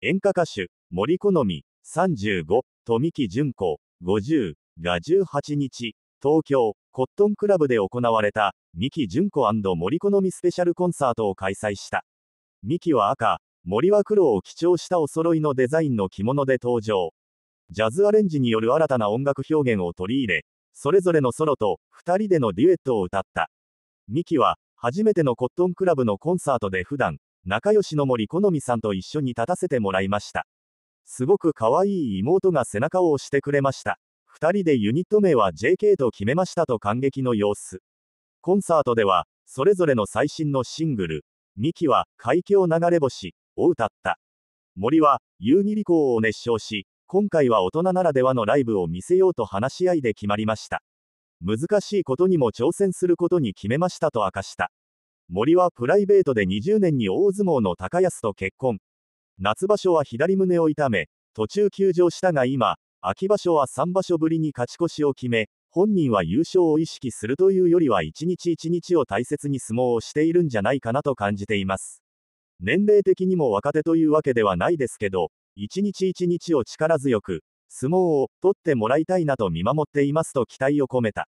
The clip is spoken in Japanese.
演歌歌手、森好み、35、富木純子、50、が18日、東京、コットンクラブで行われた、三木純子森好みスペシャルコンサートを開催した。三木は赤、森は黒を基調したお揃いのデザインの着物で登場。ジャズアレンジによる新たな音楽表現を取り入れ、それぞれのソロと、二人でのデュエットを歌った。三木は、初めてのコットンクラブのコンサートで普段、仲良しの森好みさんと一緒に立たせてもらいました。すごく可愛い妹が背中を押してくれました。2人でユニット名は JK と決めましたと感激の様子。コンサートでは、それぞれの最新のシングル、ミキは、海峡流れ星を歌った。森は、夕霧港を熱唱し、今回は大人ならではのライブを見せようと話し合いで決まりました。難しいことにも挑戦することに決めましたと明かした。森はプライベートで20年に大相撲の高安と結婚。夏場所は左胸を痛め、途中休場したが今、秋場所は3場所ぶりに勝ち越しを決め、本人は優勝を意識するというよりは一日一日を大切に相撲をしているんじゃないかなと感じています。年齢的にも若手というわけではないですけど、一日一日を力強く、相撲を取ってもらいたいなと見守っていますと期待を込めた。